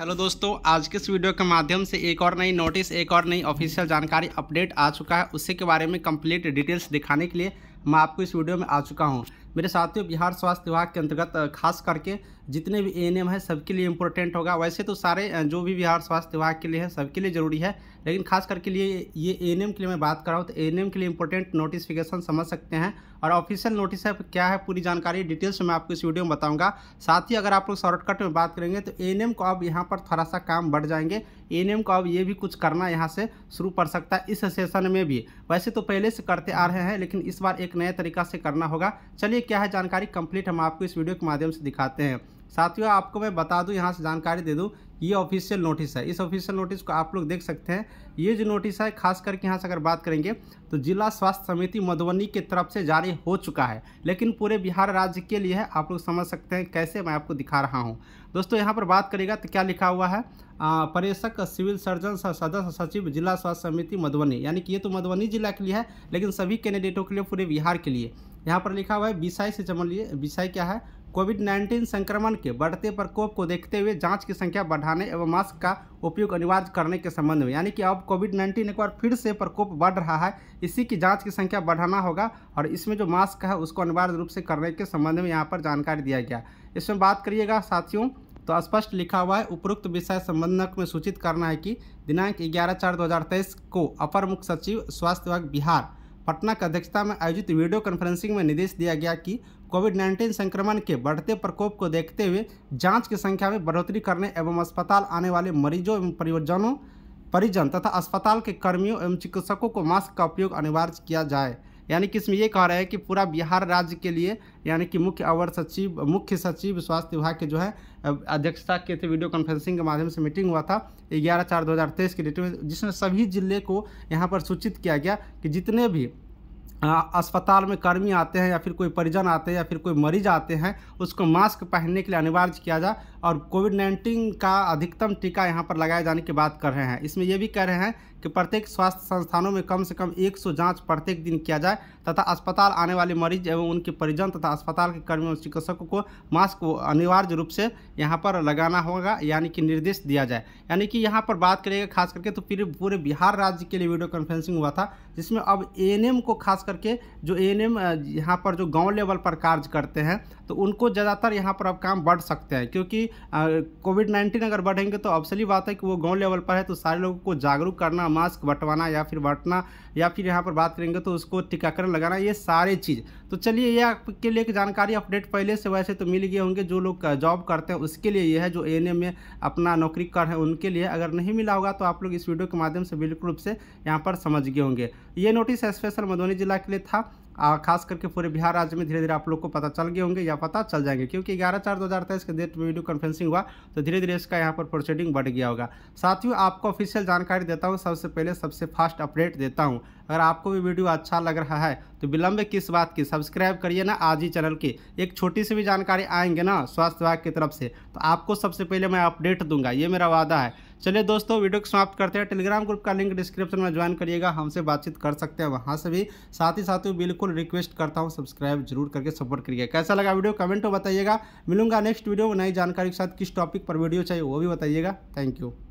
hello दोस्तों आज के इस वीडियो के माध्यम से एक और नई नोटिस एक और नई ऑफिशियल जानकारी अपडेट आ चुका है उसी के बारे में कंप्लीट डिटेल्स दिखाने के लिए मैं आपको इस वीडियो में आ चुका हूँ मेरे साथियों बिहार स्वास्थ्य विभाग के अंतर्गत खास करके जितने भी ए एन हैं सबके लिए इम्पोर्टेंट होगा वैसे तो सारे जो भी बिहार स्वास्थ्य विभाग के लिए है सबके लिए ज़रूरी है लेकिन खास करके लिए ये ए एन के लिए मैं बात कर रहा हूँ तो ए एन के लिए इम्पोर्टेंट नोटिफिकेशन समझ सकते हैं और ऑफिशियल नोटिस है क्या है पूरी जानकारी डिटेल्स में आपको इस वीडियो में बताऊँगा साथ ही अगर आप लोग शॉर्टकट में बात करेंगे तो ए को अब यहाँ पर थोड़ा सा काम बढ़ जाएंगे ए को अब ये भी कुछ करना यहाँ से शुरू कर सकता है इस सेशन में भी वैसे तो पहले से करते आ रहे हैं लेकिन इस बार एक नए तरीका से करना होगा चलिए क्या है जानकारी कंप्लीट हम आपको इस वीडियो के माध्यम से दिखाते हैं साथियों आपको मैं बता दूं यहां से जानकारी दे दूं ये ऑफिशियल नोटिस है इस ऑफिशियल नोटिस को आप लोग देख सकते हैं ये जो नोटिस है खास करके यहाँ से अगर बात करेंगे तो जिला स्वास्थ्य समिति मधुबनी के तरफ से जारी हो चुका है लेकिन पूरे बिहार राज्य के लिए है आप लोग समझ सकते हैं कैसे मैं आपको दिखा रहा हूँ दोस्तों यहाँ पर बात करेगा तो क्या लिखा हुआ है परेशक सिविल सर्जन सदस्य सचिव जिला स्वास्थ्य समिति मधुबनी यानी कि ये तो मधुबनी जिला के लिए है लेकिन सभी कैंडिडेटों के लिए पूरे बिहार के लिए यहाँ पर लिखा हुआ है विषय से जमन लिए क्या है कोविड नाइन्टीन संक्रमण के बढ़ते प्रकोप को देखते हुए जाँच की संख्या बढ़ा बढ़ाने एवं मास्क का उपयोग अनिवार्य करने के संबंध में यानी कि अब कोविड नाइन्टीन एक बार फिर से प्रकोप बढ़ रहा है इसी की जांच की संख्या बढ़ाना होगा और इसमें जो मास्क है उसको अनिवार्य रूप से करने के संबंध में यहाँ पर जानकारी दिया गया इसमें बात करिएगा साथियों तो स्पष्ट लिखा हुआ है उपरोक्त विषय संबंधक में सूचित करना है कि दिनांक ग्यारह चार दो को अपर मुख्य सचिव स्वास्थ्य विभाग बिहार पटना की अध्यक्षता में आयोजित वीडियो कॉन्फ्रेंसिंग में निर्देश दिया गया कि कोविड 19 संक्रमण के बढ़ते प्रकोप को देखते हुए जांच की संख्या में बढ़ोतरी करने एवं अस्पताल आने वाले मरीजों एवं परिजनों परिजन तथा अस्पताल के कर्मियों एवं चिकित्सकों को मास्क का उपयोग अनिवार्य किया जाए यानी कि इसमें ये कह रहे हैं कि पूरा बिहार राज्य के लिए यानी कि मुख्य अवर सचिव मुख्य सचिव स्वास्थ्य विभाग के जो है अध्यक्षता के थे वीडियो कॉन्फ्रेंसिंग के माध्यम से मीटिंग हुआ था ग्यारह चार दो हज़ार तेईस की डेट में जिसमें सभी जिले को यहाँ पर सूचित किया गया कि जितने भी अस्पताल में कर्मी आते हैं या फिर कोई परिजन आते हैं या फिर कोई मरीज आते हैं उसको मास्क पहनने के लिए अनिवार्य किया जाए और कोविड नाइन्टीन का अधिकतम टीका यहाँ पर लगाए जाने की बात कर रहे हैं इसमें यह भी कह रहे हैं कि प्रत्येक स्वास्थ्य संस्थानों में कम से कम 100 जांच प्रत्येक दिन किया जाए तथा अस्पताल आने वाले मरीज एवं उनके परिजन तथा अस्पताल के कर्मियों और चिकित्सकों को मास्क अनिवार्य रूप से यहाँ पर लगाना होगा यानी कि निर्देश दिया जाए यानी कि यहाँ पर बात करेगा खास करके तो फिर पूरे बिहार राज्य के लिए वीडियो कॉन्फ्रेंसिंग हुआ था जिसमें अब ए को खास करके जो ए एन यहाँ पर जो गाँव लेवल पर कार्य करते हैं तो उनको ज़्यादातर यहाँ पर अब काम बढ़ सकते हैं क्योंकि कोविड नाइन्टीन अगर बढ़ेंगे तो अब बात है कि वो गाँव लेवल पर है तो सारे लोगों को जागरूक करना मास्क बंटवाना या फिर बांटना या फिर यहाँ पर बात करेंगे तो उसको टीकाकरण लगाना ये सारे चीज़ तो चलिए ये आपके लिए एक जानकारी अपडेट पहले से वैसे तो मिल गए होंगे जो लोग जॉब करते हैं उसके लिए ये है जो ए में अपना नौकरी कर है उनके लिए अगर नहीं मिला होगा तो आप लोग इस वीडियो के माध्यम से बिल्कुल रूप से यहाँ पर समझ गए होंगे ये नोटिस स्पेशल मधुबनी जिला के लिए था खास करके पूरे बिहार राज्य में धीरे धीरे आप लोग को पता चल गए होंगे या पता चल जाएंगे क्योंकि ग्यारह चार दो हज़ार तेईस के डेट में वीडियो कॉन्फ्रेंसिंग हुआ तो धीरे धीरे इसका यहाँ पर प्रोसीडिंग बढ़ गया होगा साथियों आपको ऑफिशियल जानकारी देता हूँ सबसे पहले सबसे फास्ट अपडेट देता हूँ अगर आपको भी वीडियो अच्छा लग रहा है तो विलंब किस बात की सब्सक्राइब करिए ना आज ही चैनल की एक छोटी सी भी जानकारी आएंगे ना स्वास्थ्य विभाग की तरफ से तो आपको सबसे पहले मैं अपडेट दूंगा ये मेरा वादा है चलिए दोस्तों वीडियो को समाप्त करते हैं टेलीग्राम ग्रुप का लिंक डिस्क्रिप्शन में ज्वाइन करिएगा हमसे बातचीत कर सकते हैं वहाँ से भी साथ ही साथ ही बिल्कुल रिक्वेस्ट करता हूँ सब्सक्राइब जरूर करके सपोर्ट करिएगा कैसा लगा वीडियो कमेंट में बताइएगा मिलूंगा नेक्स्ट वीडियो में नई जानकारी के साथ किस टॉपिक पर वीडियो चाहिए वो भी बताइएगा थैंक यू